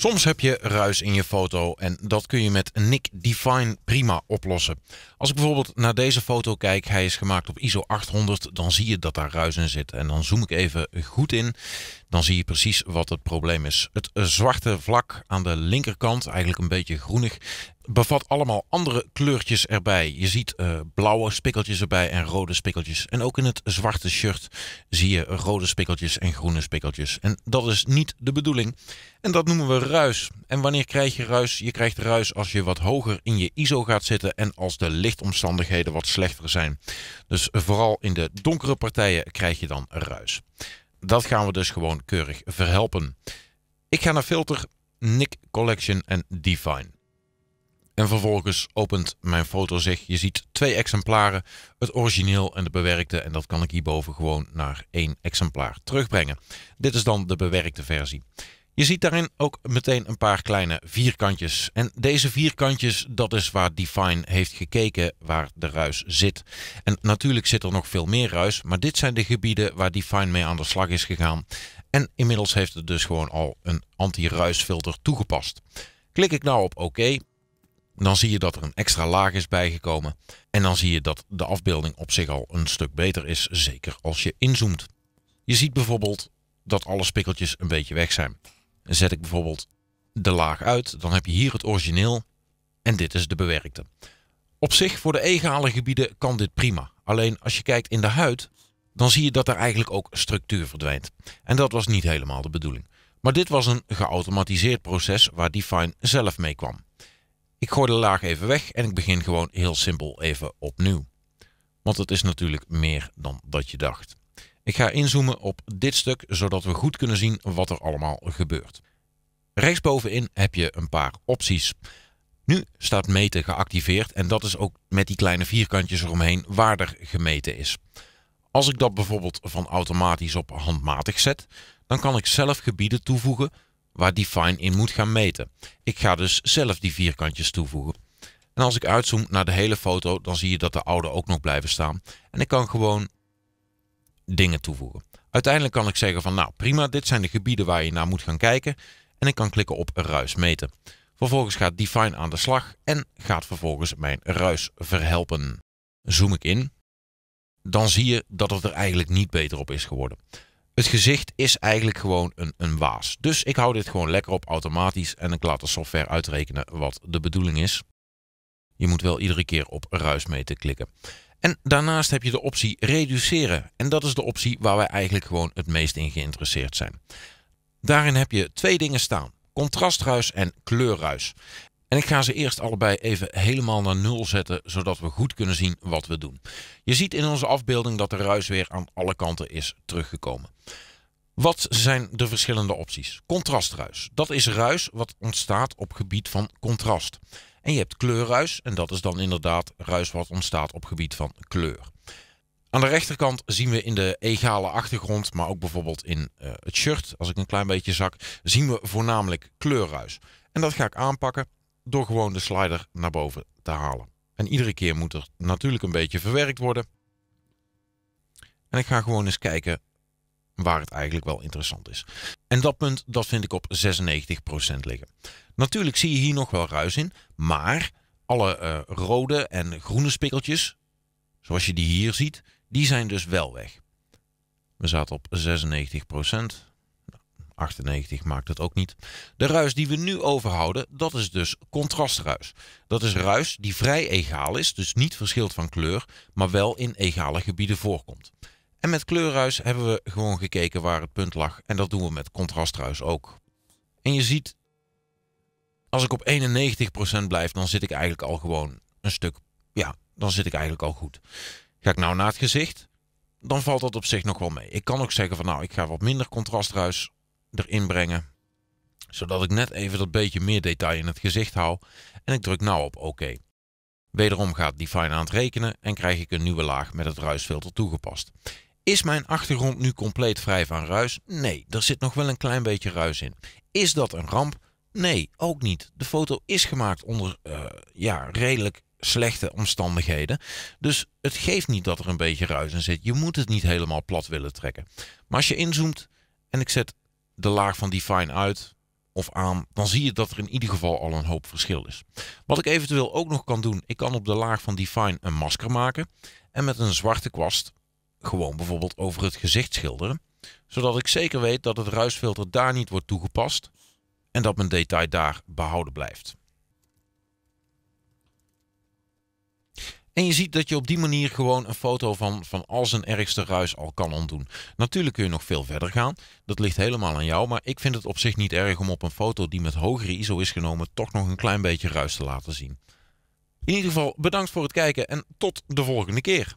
Soms heb je ruis in je foto en dat kun je met Nick Define prima oplossen. Als ik bijvoorbeeld naar deze foto kijk, hij is gemaakt op ISO 800, dan zie je dat daar ruis in zit. En dan zoom ik even goed in dan zie je precies wat het probleem is. Het eh, zwarte vlak aan de linkerkant, eigenlijk een beetje groenig, bevat allemaal andere kleurtjes erbij. Je ziet eh, blauwe spikkeltjes erbij en rode spikkeltjes. En ook in het zwarte shirt zie je rode spikkeltjes en groene spikkeltjes. En dat is niet de bedoeling. En dat noemen we ruis. En wanneer krijg je ruis? Je krijgt ruis als je wat hoger in je ISO gaat zitten en als de lichtomstandigheden wat slechter zijn. Dus vooral in de donkere partijen krijg je dan ruis dat gaan we dus gewoon keurig verhelpen. Ik ga naar filter, Nick Collection en Define. En vervolgens opent mijn foto zich. Je ziet twee exemplaren, het origineel en de bewerkte. En dat kan ik hierboven gewoon naar één exemplaar terugbrengen. Dit is dan de bewerkte versie. Je ziet daarin ook meteen een paar kleine vierkantjes. En deze vierkantjes, dat is waar Define heeft gekeken waar de ruis zit. En natuurlijk zit er nog veel meer ruis, maar dit zijn de gebieden waar Define mee aan de slag is gegaan. En inmiddels heeft het dus gewoon al een anti-ruisfilter toegepast. Klik ik nou op OK, dan zie je dat er een extra laag is bijgekomen. En dan zie je dat de afbeelding op zich al een stuk beter is, zeker als je inzoomt. Je ziet bijvoorbeeld dat alle spikkeltjes een beetje weg zijn zet ik bijvoorbeeld de laag uit, dan heb je hier het origineel en dit is de bewerkte. Op zich, voor de egale gebieden kan dit prima. Alleen als je kijkt in de huid, dan zie je dat er eigenlijk ook structuur verdwijnt. En dat was niet helemaal de bedoeling. Maar dit was een geautomatiseerd proces waar Define zelf mee kwam. Ik gooi de laag even weg en ik begin gewoon heel simpel even opnieuw. Want het is natuurlijk meer dan dat je dacht. Ik ga inzoomen op dit stuk, zodat we goed kunnen zien wat er allemaal gebeurt. Rechtsbovenin heb je een paar opties. Nu staat meten geactiveerd en dat is ook met die kleine vierkantjes eromheen waar er gemeten is. Als ik dat bijvoorbeeld van automatisch op handmatig zet, dan kan ik zelf gebieden toevoegen waar Define in moet gaan meten. Ik ga dus zelf die vierkantjes toevoegen. En als ik uitzoom naar de hele foto, dan zie je dat de oude ook nog blijven staan. En ik kan gewoon dingen toevoegen. Uiteindelijk kan ik zeggen van nou prima, dit zijn de gebieden waar je naar moet gaan kijken. En ik kan klikken op ruis meten. Vervolgens gaat Define aan de slag en gaat vervolgens mijn ruis verhelpen. Zoom ik in, dan zie je dat het er eigenlijk niet beter op is geworden. Het gezicht is eigenlijk gewoon een, een waas. Dus ik hou dit gewoon lekker op automatisch en ik laat de software uitrekenen wat de bedoeling is. Je moet wel iedere keer op ruis meten klikken. En daarnaast heb je de optie reduceren. En dat is de optie waar wij eigenlijk gewoon het meest in geïnteresseerd zijn. Daarin heb je twee dingen staan. Contrastruis en kleurruis. En ik ga ze eerst allebei even helemaal naar nul zetten, zodat we goed kunnen zien wat we doen. Je ziet in onze afbeelding dat de ruis weer aan alle kanten is teruggekomen. Wat zijn de verschillende opties? Contrastruis. Dat is ruis wat ontstaat op gebied van contrast. En je hebt kleurruis en dat is dan inderdaad ruis wat ontstaat op gebied van kleur. Aan de rechterkant zien we in de egale achtergrond, maar ook bijvoorbeeld in eh, het shirt, als ik een klein beetje zak, zien we voornamelijk kleurruis. En dat ga ik aanpakken door gewoon de slider naar boven te halen. En iedere keer moet er natuurlijk een beetje verwerkt worden. En ik ga gewoon eens kijken waar het eigenlijk wel interessant is. En dat punt dat vind ik op 96% liggen. Natuurlijk zie je hier nog wel ruis in, maar alle eh, rode en groene spikkeltjes, zoals je die hier ziet, die zijn dus wel weg. We zaten op 96 98 nou, maakt het ook niet. De ruis die we nu overhouden, dat is dus contrastruis. Dat is ruis die vrij egaal is, dus niet verschilt van kleur, maar wel in egale gebieden voorkomt. En met kleurruis hebben we gewoon gekeken waar het punt lag. En dat doen we met contrastruis ook. En je ziet, als ik op 91% blijf, dan zit ik eigenlijk al gewoon een stuk... Ja, dan zit ik eigenlijk al goed. Ga ik nou naar het gezicht, dan valt dat op zich nog wel mee. Ik kan ook zeggen van nou, ik ga wat minder contrastruis erin brengen. Zodat ik net even dat beetje meer detail in het gezicht hou. En ik druk nou op oké. OK. Wederom gaat Define aan het rekenen en krijg ik een nieuwe laag met het ruisfilter toegepast. Is mijn achtergrond nu compleet vrij van ruis? Nee, er zit nog wel een klein beetje ruis in. Is dat een ramp? Nee, ook niet. De foto is gemaakt onder eh, ja, redelijk slechte omstandigheden. Dus het geeft niet dat er een beetje ruis in zit. Je moet het niet helemaal plat willen trekken. Maar als je inzoomt en ik zet de laag van Define uit of aan, dan zie je dat er in ieder geval al een hoop verschil is. Wat ik eventueel ook nog kan doen, ik kan op de laag van Define een masker maken en met een zwarte kwast gewoon bijvoorbeeld over het gezicht schilderen, zodat ik zeker weet dat het ruisfilter daar niet wordt toegepast en dat mijn detail daar behouden blijft. En je ziet dat je op die manier gewoon een foto van, van al zijn ergste ruis al kan ontdoen. Natuurlijk kun je nog veel verder gaan. Dat ligt helemaal aan jou. Maar ik vind het op zich niet erg om op een foto die met hogere ISO is genomen toch nog een klein beetje ruis te laten zien. In ieder geval bedankt voor het kijken en tot de volgende keer.